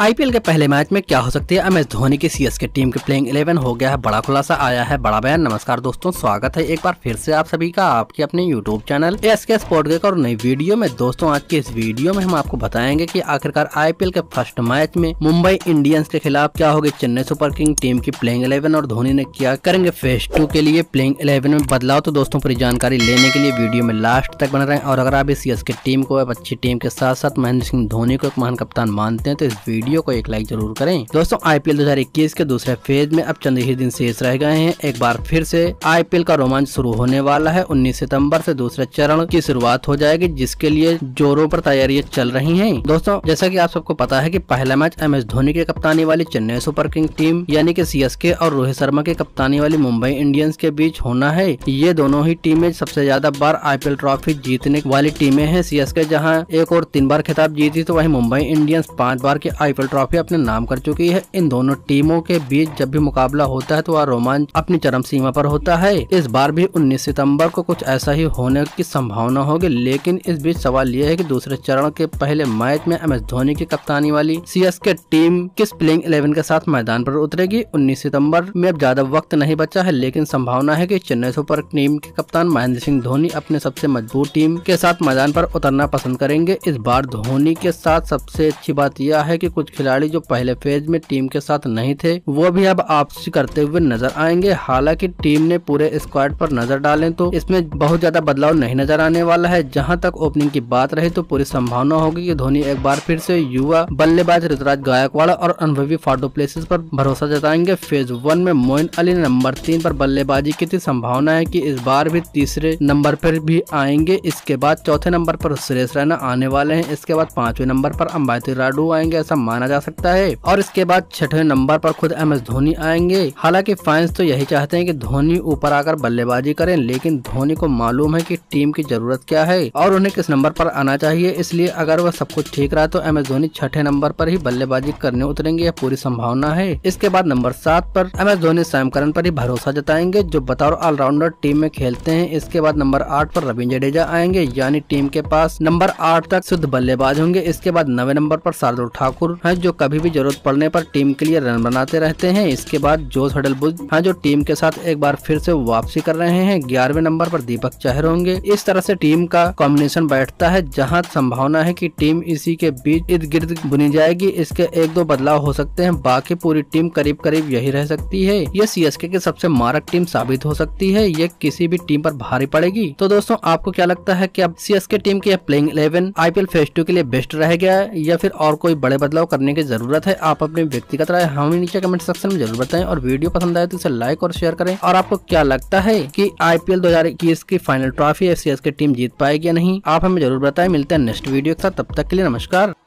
IPL के पहले match में क्या हो सकती है एम एस धोनी की सीएसके टीम के प्लेइंग 11 हो गया है बड़ा खुलासा आया है बड़ा बयान नमस्कार दोस्तों स्वागत है एक बार फिर से आप सभी का आपके अपने YouTube channel S K sport के और नई वीडियो में दोस्तों आज की इस वीडियो में हम आपको बताएंगे कि आखिरकार आईपीएल के फर्स्ट मैच में मुंबई इंडियंस के खिलाफ क्या होगी चेन्नई सुपर किंग टीम की प्लेइंग इलेवन और धोनी ने क्या करेंगे फेस टू के लिए प्लेइंग इलेवन में बदलाव तो दोस्तों पूरी जानकारी लेने के लिए वीडियो में लास्ट तक बन रहे और अगर आप इस टीम को अच्छी टीम के साथ साथ महेंद्र सिंह धोनी को एक महान कप्तान मानते हैं तो इस वीडियो वीडियो को एक लाइक जरूर करें दोस्तों आईपीएल 2021 के दूसरे फेज में अब चंद ही दिन शेष रह गए हैं एक बार फिर से आईपीएल का रोमांच शुरू होने वाला है 19 सितंबर से दूसरे चरण की शुरुआत हो जाएगी जिसके लिए जोरों पर तैयारियां चल रही हैं दोस्तों जैसा कि आप सबको पता है कि पहला मैच एम एस धोनी की कप्तानी वाली चेन्नई सुपर किंग टीम यानी एस के और रोहित शर्मा की कप्तानी वाली मुंबई इंडियंस के बीच होना है ये दोनों ही टीमें सबसे ज्यादा बार आईपीएल ट्रॉफी जीतने वाली टीमें हैं के जहाँ एक और तीन बार खिताब जीती तो वही मुंबई इंडियंस पांच बार के आई राइफल ट्रॉफी अपने नाम कर चुकी है इन दोनों टीमों के बीच जब भी मुकाबला होता है तो वह रोमांच अपनी चरम सीमा पर होता है इस बार भी 19 सितंबर को कुछ ऐसा ही होने की संभावना होगी लेकिन इस बीच सवाल यह है कि दूसरे चरण के पहले मैच में एम एस धोनी की कप्तानी वाली सी टीम किस प्लेइंग इलेवन के साथ मैदान पर उतरेगी उन्नीस सितम्बर में अब ज्यादा वक्त नहीं बचा है लेकिन संभावना है की चेन्नई सुपर टीम के कप्तान महेंद्र सिंह धोनी अपने सबसे मजबूत टीम के साथ मैदान पर उतरना पसंद करेंगे इस बार धोनी के साथ सबसे अच्छी बात यह है की कुछ कुछ खिलाड़ी जो पहले फेज में टीम के साथ नहीं थे वो भी अब आपसी करते हुए नजर आएंगे हालांकि टीम ने पूरे स्क्वाड पर नजर डाले तो इसमें बहुत ज्यादा बदलाव नहीं नजर आने वाला है जहां तक ओपनिंग की बात रही तो पूरी संभावना होगी कि धोनी एक बार फिर से युवा बल्लेबाज ऋतुराज गायकवाड़ और अनुभवी फाटो प्लेसेस पर भरोसा जताएंगे फेज वन में मोइन अली नंबर तीन पर बल्लेबाजी की थी संभावना है की इस बार भी तीसरे नंबर पर भी आएंगे इसके बाद चौथे नंबर पर सुरेश रैना आने वाले हैं इसके बाद पांचवे नंबर पर अंबाती राडू आएंगे ऐसा माना जा सकता है और इसके बाद छठे नंबर पर खुद एम एस धोनी आएंगे हालांकि फैंस तो यही चाहते हैं कि धोनी ऊपर आकर बल्लेबाजी करें लेकिन धोनी को मालूम है कि टीम की जरूरत क्या है और उन्हें किस नंबर पर आना चाहिए इसलिए अगर वह सब कुछ ठीक रहा तो एम एस धोनी छठे नंबर पर ही बल्लेबाजी करने उतरेंगे यह पूरी संभावना है इसके बाद नंबर सात पर M S Dhoni Sam Curran पर ही भरोसा जताएंगे जो बतौर ऑलराउंडर टीम में खेलते हैं इसके बाद नंबर आठ पर रविंद्र जडेजा आएंगे यानी टीम के पास नंबर आठ तक शुद्ध बल्लेबाज होंगे इसके बाद नवे नंबर पर शार्दुल ठाकुर हैं हाँ, जो कभी भी जरूरत पड़ने पर टीम के लिए रन बनाते रहते हैं इसके बाद जोस हडलबुज हैं हाँ, जो टीम के साथ एक बार फिर से वापसी कर रहे हैं ग्यारहवें नंबर पर दीपक चहर होंगे इस तरह से टीम का कॉम्बिनेशन बैठता है जहाँ संभावना है की टीम इसी के बीच इर्द गिर्द बुनी जाएगी इसके एक दो बदलाव हो सकते हैं बाकी पूरी टीम करीब करीब यही रह सकती है ये सी की सबसे मारक टीम साबित हो सकती है ये किसी भी टीम पर भारी पड़ेगी तो दोस्तों आपको क्या लगता है की अब सी टीम की प्लेइंग इलेवन आईपीएल फेस्ट टू के लिए बेस्ट रह गया है या फिर और कोई बड़े बदलाव करने की जरूरत है आप अपने व्यक्तिगत राय हमें नीचे कमेंट सेक्शन में जरूर बताएं और वीडियो पसंद आए तो इसे लाइक और शेयर करें और आपको क्या लगता है कि आईपीएल 2021 की फाइनल ट्रॉफी एफ की टीम जीत पाएगी या नहीं आप हमें जरूर बताएं मिलते हैं नेक्स्ट वीडियो के साथ तब तक के लिए नमस्कार